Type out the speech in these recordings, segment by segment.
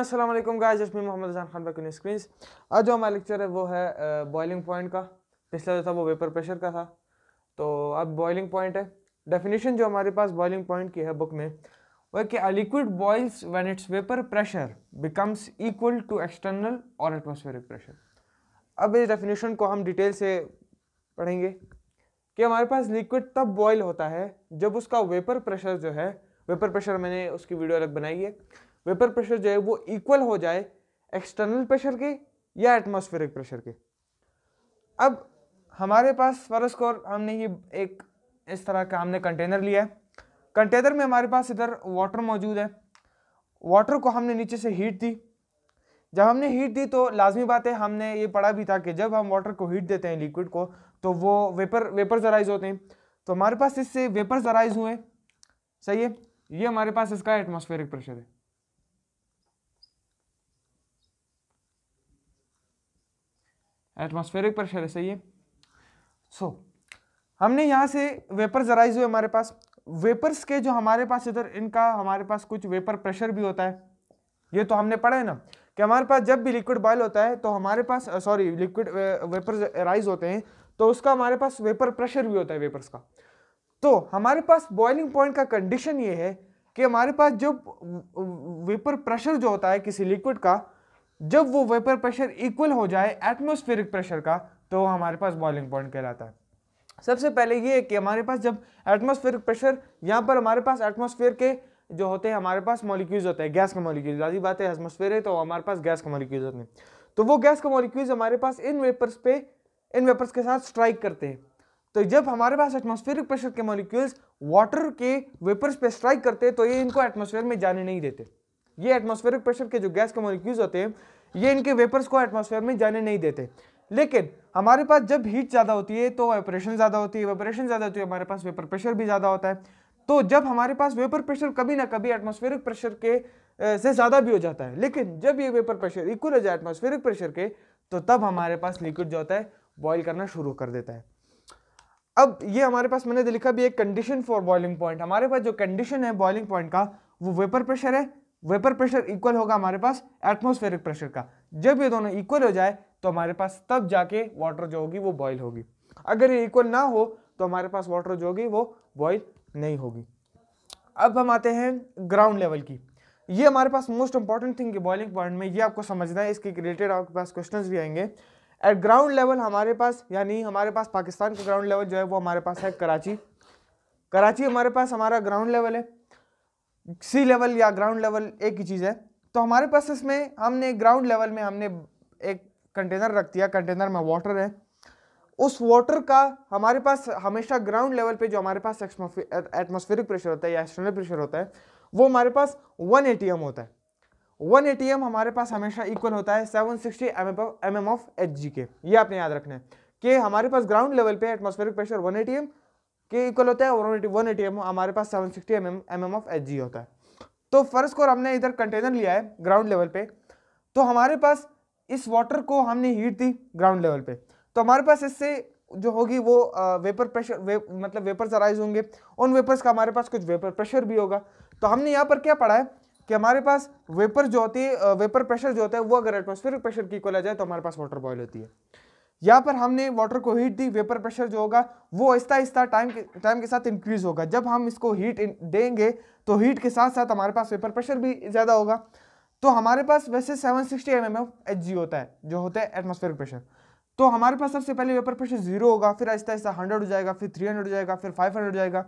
असलम गाय जसमी मोहम्मद जान Khan back screen आज जो हमारा लेक्चर है वो है बॉइलिंग पॉइंट का पिछला जो था वो वेपर प्रेशर का था तो अब बॉइलिंग पॉइंट है डेफिनेशन जो हमारे पास बॉइलिंग पॉइंट की है बुक में वो है कि a liquid boils when its vapour pressure becomes equal to external और एटमोसफेरिक प्रेशर अब इस डेफिनेशन को हम डिटेल से पढ़ेंगे कि हमारे पास लिक्विड तब बॉयल होता है जब उसका वेपर प्रेशर जो है वेपर प्रेशर मैंने उसकी वीडियो अलग बनाई है वेपर प्रेशर जो है वो इक्वल हो जाए एक्सटर्नल प्रेशर के या एटमॉस्फेरिक प्रेशर के अब हमारे पास फर्स्ट और हमने ये एक इस तरह का हमने कंटेनर लिया है कंटेनर में हमारे पास इधर वाटर मौजूद है वाटर को हमने नीचे से हीट दी जब हमने हीट दी तो लाजमी बात है हमने ये पढ़ा भी था कि जब हम वाटर को हीट देते हैं लिक्विड को तो वो वेपर वेपर जराइज होते हैं तो हमारे पास इससे वेपर जराइज हुए सही है ये हमारे पास इसका एटमॉस्फेरिक प्रेशर है एटमॉस्फेरिक प्रेशर है सही है सो so, हमने यहाँ से वेपर जराइज हुए हमारे पास वेपर्स के जो हमारे पास इधर इनका हमारे पास कुछ वेपर प्रेशर भी होता है ये तो हमने पढ़ा है ना कि हमारे पास जब भी लिक्विड बॉयल होता है तो हमारे पास सॉरी लिक्विड वेपर राइज होते हैं तो उसका हमारे पास वेपर प्रेशर भी होता है वेपर्स का तो हमारे पास बॉइलिंग पॉइंट का कंडीशन ये है कि हमारे पास जो वेपर प्रेशर जो होता है किसी लिक्विड का जब वो वेपर प्रेशर इक्वल हो जाए एटमोस्फेरिक प्रेशर का तो हमारे पास बॉइलिंग पॉइंट कहलाता है सबसे पहले ये है कि हमारे पास जब एटमोस्फेरिक प्रेशर यहाँ पर हमारे पास एटमोस्फेयर के जो होते हैं हमारे पास मॉलिक्यूल्स होते हैं गैस के मॉलिक्यूल्स आधी बात है एटमोस्फेयर है तो हमारे पास गैस के मॉलिक्यूल्स होते हैं तो वो गैस के मॉलिक्यूल्स हमारे पास इन वेपर्स पे इन वेपर्स के साथ स्ट्राइक करते हैं तो जब हमारे पास एटमोस्फेरिक प्रेशर के मॉलिक्यूल्स वाटर के वेपर्स पे स्ट्राइक करते हैं तो ये इनको एटमोस्फेयर में जाने नहीं देते ये एटमोस्फेरिक प्रेशर के जो गैस के मोलिक्यूज होते हैं ये इनके वेपर्स को एटमॉस्फेयर में जाने नहीं देते लेकिन हमारे पास जब हीट ज़्यादा होती है तो वेपरेशन ज़्यादा होती है वेपरेशन ज़्यादा होती है हमारे पास वेपर प्रेशर भी ज़्यादा होता है तो जब हमारे पास वेपर प्रेशर कभी ना कभी एटमॉस्फेरिक प्रेशर के से ज़्यादा भी हो जाता है लेकिन जब ये वेपर प्रेशर इक्वल हो जाए एटमॉस्फेरिक प्रेशर के तो तब हमारे पास लिक्विड जो होता है बॉयल करना शुरू कर देता है अब ये हमारे पास मैंने लिखा भी एक कंडीशन फॉर बॉइलिंग पॉइंट हमारे पास जो कंडीशन है बॉइलिंग पॉइंट का वो वेपर प्रेशर है वेपर प्रेशर इक्वल होगा हमारे पास एटमोस्फेरिक प्रेशर का जब ये दोनों इक्वल हो जाए तो हमारे पास तब जाके वाटर जो होगी वो बॉयल होगी अगर ये इक्वल ना हो तो हमारे पास वाटर जो होगी वो बॉयल नहीं होगी अब हम आते हैं ग्राउंड लेवल की ये हमारे पास most important thing boiling point में ये आपको समझना है इसके रिलेटेड आपके पास क्वेश्चंस भी आएंगे एट ग्राउंड लेवल हमारे पास यानी हमारे पास पाकिस्तान का ग्राउंड लेवल जो है वो हमारे पास है कराची कराची हमारे पास हमारा ग्राउंड लेवल है सी लेवल या ग्राउंड लेवल एक ही चीज़ है तो हमारे पास इसमें हमने ग्राउंड लेवल में हमने एक कंटेनर रख दिया कंटेनर में वाटर है उस वाटर का हमारे पास हमेशा ग्राउंड लेवल पे जो हमारे पास एटमोस्फेरिक प्रेशर होता है या एक्सटर्नल प्रेशर होता है वो हमारे पास वन ए होता है वन ए हमारे पास हमेशा इक्वल होता है seven sixty M M of H के ये आपने याद रखना है कि हमारे पास ग्राउंड लेवल पे एटमोस्फेरिक प्रेशर वन ए के इक्वल होता है one A T one A T M हमारे पास seven sixty M M M M of H G होता है तो फर्स्ट कोर हमने इधर कंटेनर लिया है ग्राउंड लेवल पे तो हमारे पास इस वाटर को हमने हीट दी ग्राउंड लेवल पे तो हमारे पास इससे जो होगी वो वेपर प्रेशर वे, मतलब वेपर्स अराइज होंगे उन वेपर्स का हमारे पास कुछ वेपर प्रेशर भी होगा तो हमने यहाँ पर क्या पढ़ा है कि हमारे पास वेपर जो होती है वेपर प्रेशर जो होता है वो अगर एटमोस्फेरिक प्रेशर की इक्वल आ जाए तो हमारे पास वाटर बॉयल होती है यहाँ पर हमने वाटर को हीट दी वेपर प्रेशर जो होगा वो आहिस्ता आहिस्ता टाइम के टाइम के साथ इंक्रीज होगा जब हम इसको हीट देंगे तो हीट के साथ साथ हमारे पास वेपर प्रेशर भी ज़्यादा होगा तो हमारे पास वैसे 760 सिक्सटी एम एम होता है जो होता है एटमोस्फेयर प्रेशर तो हमारे पास सबसे पहले वेपर प्रेशर जीरो होगा फिर आहिस्ता आहिस्ता हंड्रेड हो जाएगा फिर थ्री हंड्रेड हो जाएगा फिर फाइव हंड्रेड हो जाएगा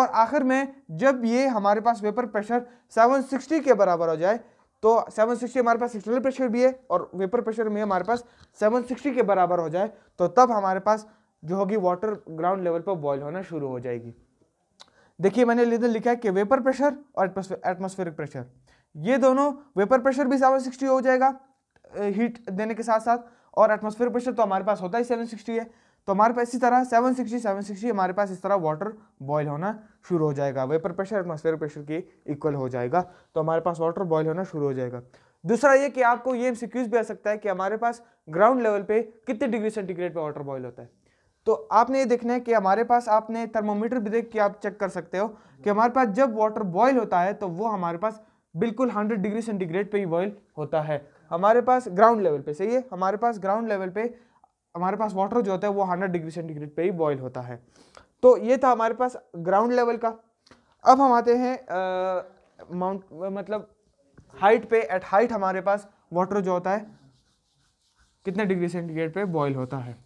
और आखिर में जब ये हमारे पास वेपर प्रेशर 760 के बराबर हो जाए तो 760 हमारे पास एक्सटर्नल प्रेशर भी है और वेपर प्रेशर में हमारे पास 760 के बराबर हो जाए तो तब हमारे पास जो होगी वाटर ग्राउंड लेवल पर बॉयल होना शुरू हो जाएगी देखिए मैंने इधर लिखा है कि वेपर प्रेशर और एटमोस्फेरिक प्रेशर ये दोनों वेपर प्रेशर भी सेवन सिक्सटी हो जाएगा हीट देने के साथ साथ और एटमोस्फेयर प्रेशर तो हमारे पास होता ही सेवन सिक्सटी है तो हमारे पास इसी तरह सेवन सिक्सटी सेवन सिक्सटी हमारे पास इस तरह वाटर बॉयल होना शुरू हो जाएगा वेपर प्रेशर एटमोसफेयर प्रेशर के इक्वल हो जाएगा तो हमारे पास वाटर बॉयल होना शुरू हो जाएगा दूसरा ये कि आपको ये सिक्यूज भी आ सकता है कि हमारे पास ग्राउंड लेवल पे कितने डिग्री सेंटीग्रेड पे वाटर बॉयल होता है तो आपने ये देखना है कि हमारे पास आपने थर्मोमीटर भी देख के आप चेक कर सकते हो कि हमारे पास जब वाटर बॉयल होता है तो वो हमारे पास बिल्कुल हंड्रेड डिग्री सेंटीग्रेड पर ही बॉयल होता है हमारे पास ग्राउंड लेवल पे सही है हमारे पास ग्राउंड लेवल पर हमारे पास वाटर जो होता है वो हंड्रेड डिग्री सेंटीग्रेड पे ही बॉयल होता है तो ये था हमारे पास ग्राउंड लेवल का अब हम आते हैं माउंट मतलब हाइट पे एट हाइट हमारे पास वाटर जो होता है कितने डिग्री सेंटीग्रेड पे बॉयल होता है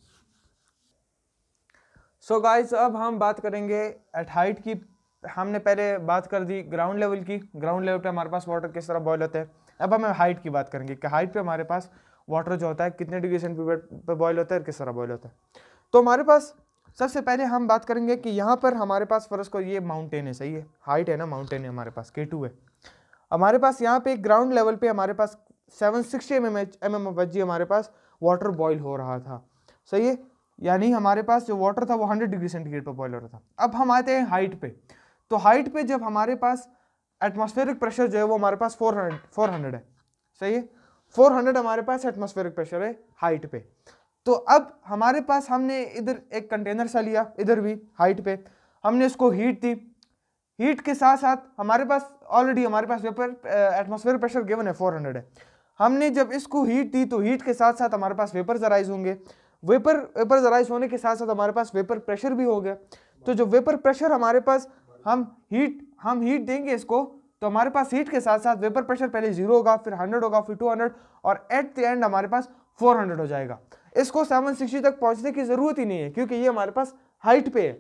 सो so गाइस अब हम बात करेंगे एट हाइट की हमने पहले बात कर दी ग्राउंड लेवल की ग्राउंड लेवल पे हमारे पास वाटर किस तरह बॉयल होते हैं अब हम हाइट की बात करेंगे कि हाइट पे हमारे पास वाटर जो होता है कितने डिग्री सेंटीग्रेड पर बॉयल होता है और किस तरह बॉयल होता है तो हमारे पास सबसे पहले हम बात करेंगे कि यहाँ पर हमारे पास फर्स्ट को ये माउंटेन है सही है हाइट है ना माउंटेन है हमारे पास के टू है हमारे पास यहाँ पे ग्राउंड लेवल पे हमारे पास seven sixty M M M F G हमारे पास वाटर बॉयल हो रहा था सही है यानी हमारे पास जो वाटर था वो हंड्रेड डिग्री सेंटीग्रेड पर बॉयल हो रहा था अब हम आते हैं हाइट पर तो हाइट पर जब हमारे पास एटमॉस्फेरिक प्रेशर जो है वो हमारे पास फोर हंड्रेड फोर हंड्रेड है सही है 400 हमारे पास एटमोस्फेरिक प्रेशर है हाइट पे तो अब हमारे पास हमने इधर एक कंटेनर सा लिया इधर भी हाइट पे हमने इसको हीट दी हीट के साथ साथ हमारे पास ऑलरेडी हमारे पास वेपर एटमोसफेयर प्रेशर गिवन है 400 है हमने जब इसको हीट दी तो हीट के साथ साथ हमारे पास वेपर जराइज होंगे वेपर वेपर जराइज होने के साथ साथ हमारे पास वेपर प्रेशर भी हो गया तो जो वेपर प्रेशर हमारे पास हम हीट हम हीट देंगे इसको तो हमारे पास हीट के साथ साथ वेपर प्रेशर पहले जीरो होगा फिर हंड्रेड होगा फिर टू हंड्रेड और एट द एंड हमारे पास फोर हंड्रेड हो जाएगा इसको सेवन सिक्सटी तक पहुंचने की ज़रूरत ही नहीं है क्योंकि ये हमारे पास हाइट पे है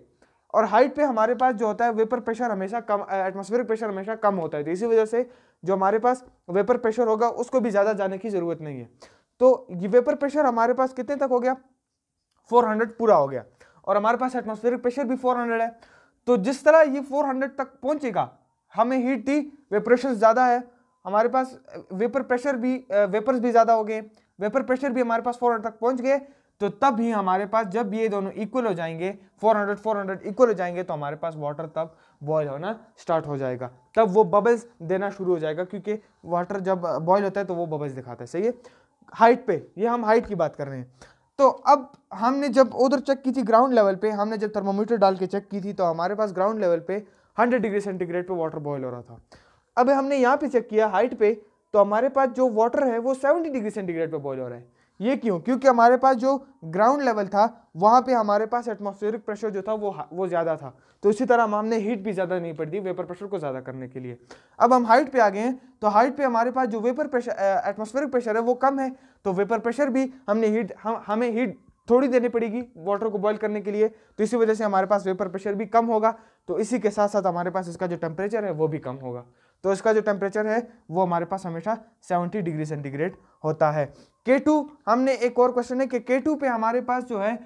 और हाइट पे हमारे पास जो होता है वेपर प्रेशर हमेशा कम एटमोस्फेरिक प्रेशर हमेशा कम होता है तो इसी वजह से जो हमारे पास वेपर प्रेशर होगा उसको भी ज़्यादा जाने की ज़रूरत नहीं है तो ये वेपर प्रेशर हमारे पास कितने तक हो गया 400 पूरा हो गया और हमारे पास एटमॉस्फेरिक प्रेशर भी 400 है तो जिस तरह ये 400 तक पहुंचेगा हमें हीट दी वेपरेशन ज़्यादा है हमारे पास वेपर प्रेशर भी वेपर्स भी ज़्यादा हो गए वेपर प्रेशर भी हमारे पास 400 तक पहुंच गए तो तब ही हमारे पास जब ये दोनों इक्वल हो जाएंगे 400 400 इक्वल हो जाएंगे तो हमारे पास वाटर तब बॉयल होना स्टार्ट हो जाएगा तब वो बबल्स देना शुरू हो जाएगा क्योंकि वाटर जब बॉयल होता है तो वो बबल्स दिखाता है सही है हाइट पर ये हम हाइट की बात कर रहे हैं तो अब हमने जब उधर चेक की थी ग्राउंड लेवल पे हमने जब थर्मोमीटर डाल के चेक की थी तो हमारे पास ग्राउंड लेवल पे 100 डिग्री सेंटीग्रेड पे वाटर बॉयल हो रहा था अब हमने यहाँ पे चेक किया हाइट पे तो हमारे पास जो वाटर है वो 70 डिग्री सेंटीग्रेड पे बॉयल हो रहा है ये क्यों क्योंकि हमारे पास जो ग्राउंड लेवल था वहाँ पे हमारे पास एटमोसफेरिक प्रेशर जो था वो वो ज़्यादा था तो इसी तरह हमने हीट भी ज़्यादा नहीं पड़ दी वेपर प्रेशर को ज़्यादा करने के लिए अब हम हाइट पे आ गए हैं तो हाइट पे हमारे पास जो वेपर प्रेशर एटमोसफेरिक प्रेशर है वो कम है तो वेपर प्रेशर भी हमने हीट हम हमें हीट थोड़ी देनी पड़ेगी वाटर को बॉयल करने के लिए तो इसी वजह से हमारे पास वेपर प्रेशर भी कम होगा तो इसी के साथ साथ हमारे पास इसका जो टेम्परेचर है वो भी कम होगा तो इसका जो टेम्परेचर है वो हमारे पास हमेशा 70 डिग्री सेंटीग्रेड होता है K2 हमने एक और क्वेश्चन है कि K2 पे हमारे पास जो है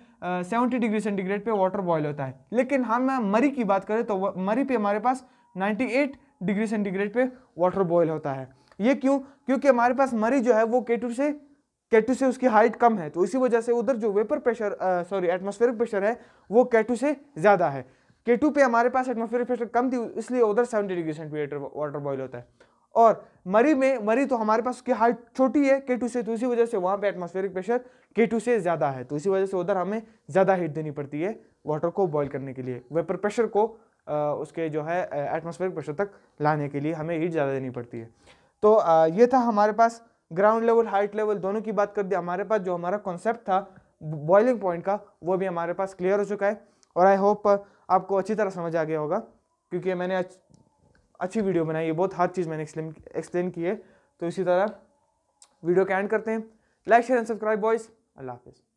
सेवेंटी डिग्री सेंटीग्रेड पे वाटर बॉयल होता है लेकिन हम मरी की बात करें तो मरी पे हमारे पास 98 डिग्री सेंटीग्रेड पे वाटर बॉयल होता है ये क्यों क्योंकि हमारे पास मरी जो है वो K2 से कैटू से उसकी हाइट कम है तो इसी वजह से उधर जो vapour pressure sorry atmospheric pressure है वो कैटू से ज़्यादा है केटू पे हमारे पास एटमोस्फेरिक प्रेशर कम थी इसलिए उधर seventy degree centimetre water boil होता है और मरी में मरी तो हमारे पास उसकी हाइट छोटी है के से तो इसी वजह से वहाँ पे एटमोस्फेरिक प्रेशर के से ज़्यादा है तो इसी वजह से उधर हमें ज़्यादा हीट देनी पड़ती है वाटर को बॉयल करने के लिए वेपर प्रेशर को आ, उसके जो है एटमॉस्फेरिक प्रेशर तक लाने के लिए हमें हीट ज़्यादा देनी पड़ती है तो आ, ये था हमारे पास ग्राउंड लेवल हाइट लेवल दोनों की बात कर दी हमारे पास जो हमारा कॉन्सेप्ट था बॉइलिंग पॉइंट का वो भी हमारे पास क्लियर हो चुका है और आई होप uh, आपको अच्छी तरह समझ आ गया होगा क्योंकि मैंने अच्छी वीडियो बनाई है बहुत हर चीज़ मैंने एक्सप्लेन की है तो इसी तरह वीडियो का एंड करते हैं like share and subscribe boys अल्लाह हाफिज़